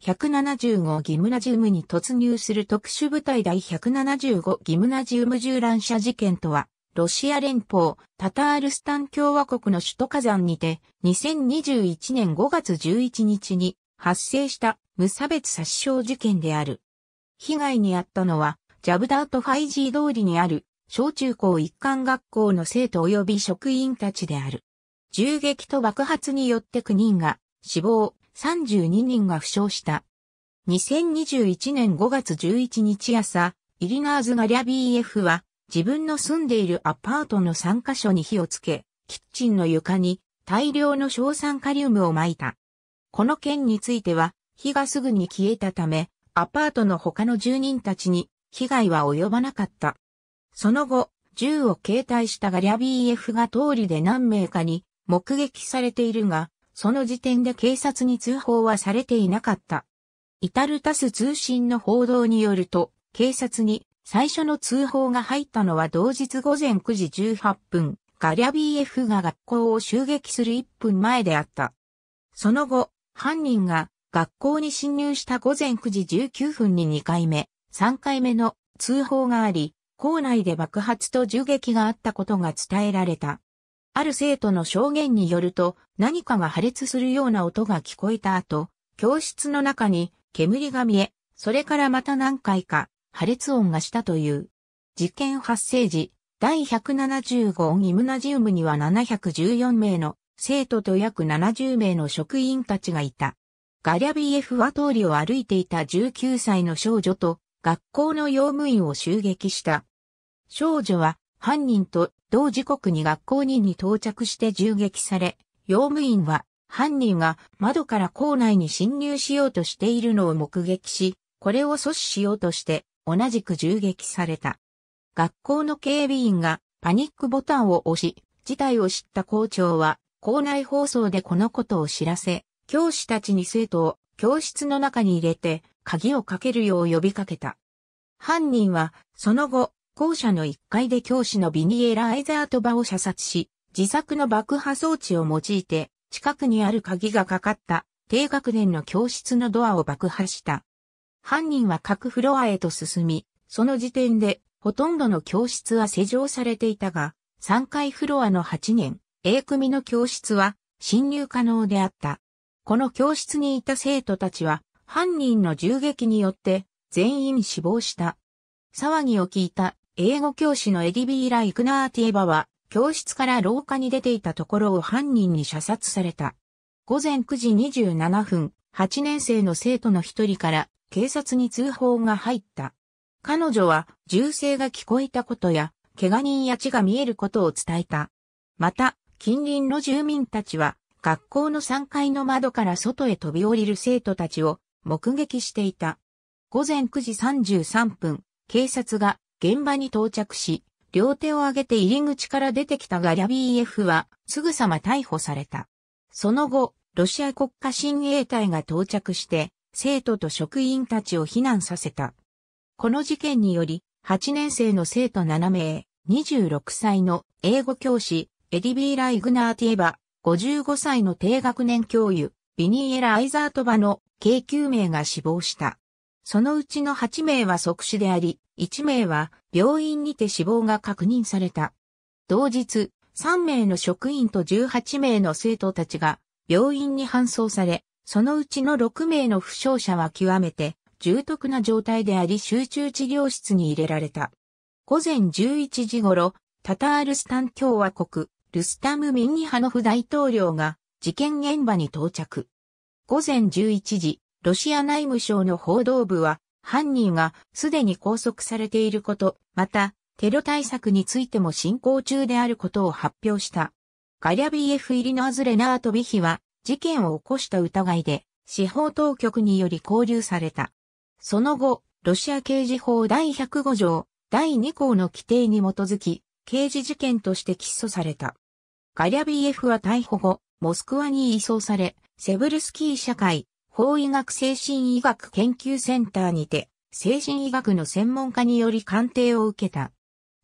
175ギムナジウムに突入する特殊部隊第175ギムナジウム銃乱射事件とは、ロシア連邦、タタールスタン共和国の首都火山にて、2021年5月11日に発生した無差別殺傷事件である。被害に遭ったのは、ジャブダート・ファイジー通りにある、小中高一貫学校の生徒及び職員たちである。銃撃と爆発によって9人が死亡、32人が負傷した。2021年5月11日朝、イリナーズガリャ BF は自分の住んでいるアパートの3カ所に火をつけ、キッチンの床に大量の硝酸カリウムを撒いた。この件については、火がすぐに消えたため、アパートの他の住人たちに被害は及ばなかった。その後、銃を携帯したガリャ BF が通りで何名かに目撃されているが、その時点で警察に通報はされていなかった。イタルタス通信の報道によると、警察に最初の通報が入ったのは同日午前9時18分、ガリャ BF が学校を襲撃する1分前であった。その後、犯人が学校に侵入した午前9時19分に2回目、3回目の通報があり、校内で爆発と銃撃があったことが伝えられた。ある生徒の証言によると、何かが破裂するような音が聞こえた後、教室の中に煙が見え、それからまた何回か破裂音がしたという。事件発生時、第175ギムナジウムには714名の生徒と約70名の職員たちがいた。ガリャビエフは通りを歩いていた19歳の少女と学校の用務員を襲撃した。少女は犯人と同時刻に学校人に到着して銃撃され、用務員は犯人が窓から校内に侵入しようとしているのを目撃し、これを阻止しようとして同じく銃撃された。学校の警備員がパニックボタンを押し、事態を知った校長は校内放送でこのことを知らせ、教師たちに生徒を教室の中に入れて鍵をかけるよう呼びかけた。犯人はその後校舎の1階で教師のビニエラ・アイザート場を射殺し、自作の爆破装置を用いて、近くにある鍵がかかった低学年の教室のドアを爆破した。犯人は各フロアへと進み、その時点でほとんどの教室は施錠されていたが、3階フロアの8年、A 組の教室は侵入可能であった。この教室にいた生徒たちは犯人の銃撃によって全員死亡した。騒ぎを聞いた英語教師のエディビーラ・イクナーティエバは、教室から廊下に出ていたところを犯人に射殺された。午前9時27分、8年生の生徒の一人から警察に通報が入った。彼女は銃声が聞こえたことや、怪我人や血が見えることを伝えた。また、近隣の住民たちは、学校の3階の窓から外へ飛び降りる生徒たちを目撃していた。午前9時33分、警察が現場に到着し、両手を上げて入り口から出てきたガリャビーエフはすぐさま逮捕された。その後、ロシア国家親衛隊が到着して、生徒と職員たちを避難させた。この事件により、8年生の生徒7名、26歳の英語教師、エディビーラ・イグナーティエバ、55歳の低学年教諭、ビニーエラ・アイザートバの計9名が死亡した。そのうちの8名は即死であり、1名は病院にて死亡が確認された。同日、3名の職員と18名の生徒たちが病院に搬送され、そのうちの6名の負傷者は極めて重篤な状態であり集中治療室に入れられた。午前11時頃、タタールスタン共和国、ルスタム・ミンニハノフ大統領が事件現場に到着。午前11時、ロシア内務省の報道部は犯人がすでに拘束されていること、また、テロ対策についても進行中であることを発表した。ガリャビエフ・入りのアズ・レナート・ビヒは、事件を起こした疑いで、司法当局により拘留された。その後、ロシア刑事法第105条、第2項の規定に基づき、刑事事件として起訴された。ガリャビエフは逮捕後、モスクワに移送され、セブルスキー社会、法医学精神医学研究センターにて、精神医学の専門家により鑑定を受けた。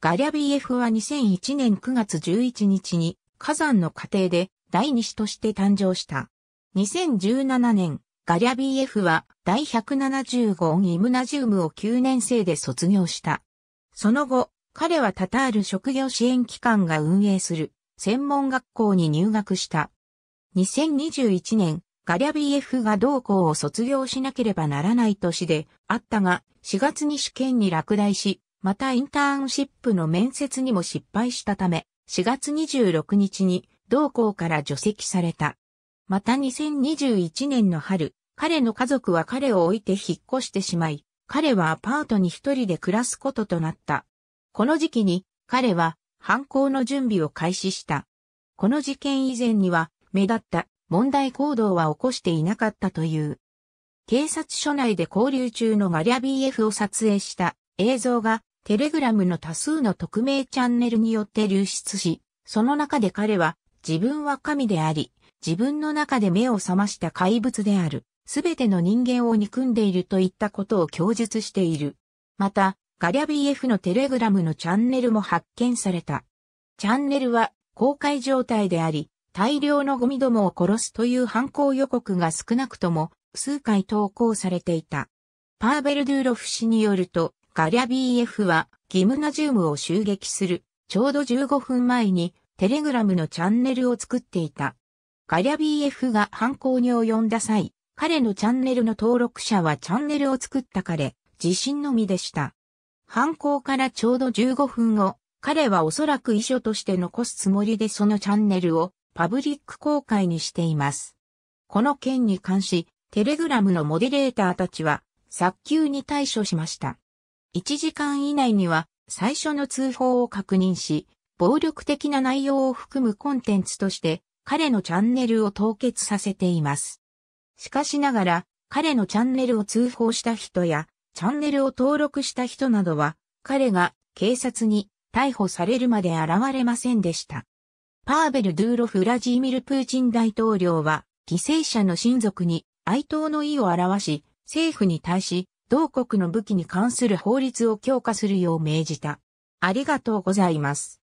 ガリャビエフは2001年9月11日に火山の家庭で第二子として誕生した。2017年、ガリャビエフは第175ギムナジウムを9年生で卒業した。その後、彼はタタール職業支援機関が運営する専門学校に入学した。2021年、ガリャビエフが同校を卒業しなければならない年であったが、4月に試験に落第し、またインターンシップの面接にも失敗したため、4月26日に同校から除籍された。また2021年の春、彼の家族は彼を置いて引っ越してしまい、彼はアパートに一人で暮らすこととなった。この時期に彼は犯行の準備を開始した。この事件以前には目立った問題行動は起こしていなかったという。警察署内で交流中のガリャ BF を撮影した映像がテレグラムの多数の匿名チャンネルによって流出し、その中で彼は自分は神であり、自分の中で目を覚ました怪物である、すべての人間を憎んでいるといったことを供述している。また、ガリャ BF のテレグラムのチャンネルも発見された。チャンネルは公開状態であり、大量のゴミどもを殺すという犯行予告が少なくとも数回投稿されていた。パーベルドゥーロフ氏によると、ガリャ BF はギムナジウムを襲撃するちょうど15分前にテレグラムのチャンネルを作っていた。ガリャ BF が犯行に及んだ際、彼のチャンネルの登録者はチャンネルを作った彼、自身のみでした。犯行からちょうど15分後、彼はおそらく遺書として残すつもりでそのチャンネルをパブリック公開にしています。この件に関し、テレグラムのモデレーターたちは、早急に対処しました。1時間以内には、最初の通報を確認し、暴力的な内容を含むコンテンツとして、彼のチャンネルを凍結させています。しかしながら、彼のチャンネルを通報した人や、チャンネルを登録した人などは、彼が警察に逮捕されるまで現れませんでした。パーベル・ドゥーロフ・ラジーミル・プーチン大統領は、犠牲者の親族に哀悼の意を表し、政府に対し、同国の武器に関する法律を強化するよう命じた。ありがとうございます。